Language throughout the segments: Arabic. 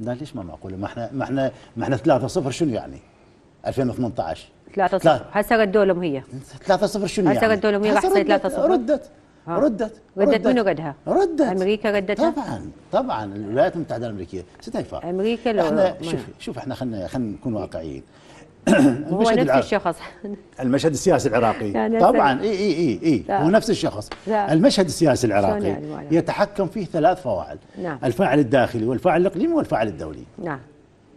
لا ليش ما معقوله ما احنا ما احنا ما احنا 3-0 شنو يعني 2018 3-0 هسه ردوا لهم هي 3-0 شنو يعني هسه ردوا لهم هي راح تصير 3-0 ردت ردت ردت منو قدها؟ ردت امريكا ردتها؟ طبعا طبعا الولايات المتحده الامريكيه ست انفار امريكا لو احنا شوف شوف احنا خلينا خلينا نكون واقعيين هو نفس الشخص المشهد السياسي العراقي يعني طبعا اي اي اي اي هو نفس الشخص لا. المشهد السياسي العراقي يعني يتحكم فيه ثلاث فواعل نعم. الفاعل الداخلي والفاعل الاقليمي والفاعل الدولي نعم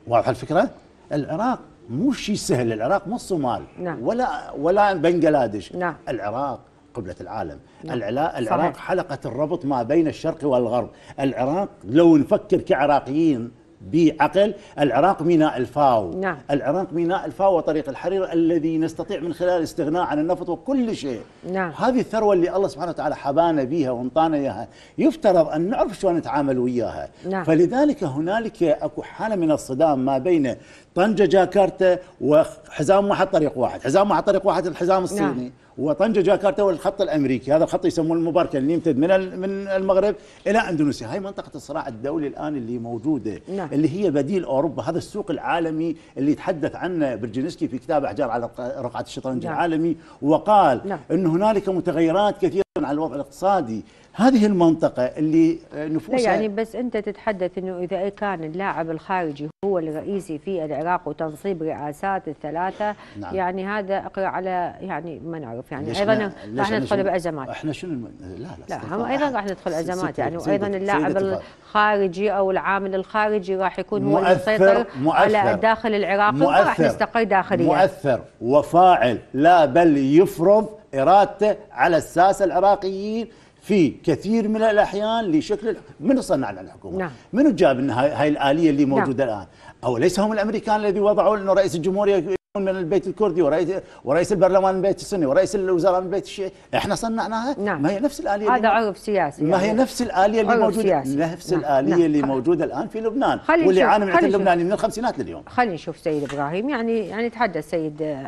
واضحه الفكره العراق مو شيء سهل العراق مو الصومال نعم. ولا ولا بنغلاديش نعم. العراق قبلة العالم نعم. العراق صحيح. حلقة الربط ما بين الشرق والغرب العراق لو نفكر كعراقيين بعقل العراق ميناء الفاو نعم. العراق ميناء الفاو وطريق الحرير الذي نستطيع من خلال الاستغناء عن النفط وكل شيء نعم. هذه الثروة اللي الله سبحانه وتعالى حبانا بها وانطانا إياها يفترض أن نعرف شلون نتعامل وياها نعم. فلذلك هنالك أكو حالة من الصدام ما بين طنجه جاكرتا وحزام واحد طريق واحد حزام واحد طريق واحد الحزام نعم. الصيني نعم. وطنجه جاكرتا والخط الامريكي هذا الخط يسمونه المباركه يعني اللي يمتد من من المغرب الى اندونيسيا هاي منطقه الصراع الدولي الان اللي موجوده نعم. اللي هي بديل اوروبا هذا السوق العالمي اللي تحدث عنه برجينسكي في كتاب احجار على رقعه الشطرنج نعم. العالمي وقال نعم. ان هنالك متغيرات كثيره على الوضع الاقتصادي هذه المنطقه اللي نفوسها لا يعني بس انت تتحدث انه اذا كان اللاعب الخارجي هو الرئيسي في العراق وتنصيب رئاسات الثلاثه نعم. يعني هذا اقرا على يعني ما نعرف يعني ايضا راح ندخل بازمات احنا شنو الم... لا لا لا هم ايضا راح ندخل ازمات يعني وايضا اللاعب الخارجي او العامل الخارجي راح يكون هو المسيطر على الداخل العراقي وراح نستقر داخليا مؤثر وفاعل لا بل يفرض ارادته على الساسه العراقيين في كثير من الاحيان لشكل من صنع لنا الحكومه؟ نعم. من جاب لنا هاي الاليه اللي نعم. موجوده نعم. الان؟ او ليس هم الامريكان الذي وضعوا انه رئيس الجمهوريه يكون من البيت الكردي ورئيس ورئيس البرلمان من البيت السني ورئيس الوزراء من البيت الشيعي احنا صنعناها نعم. ما هي نفس الاليه هذا عرف سياسي ما هي يعني. نفس الاليه اللي موجوده سياسي. نفس نعم. الاليه نعم. اللي موجوده الان في لبنان واللي عانى من اللبناني من الخمسينات لليوم خلينا نشوف سيد ابراهيم يعني يعني تحدث سيد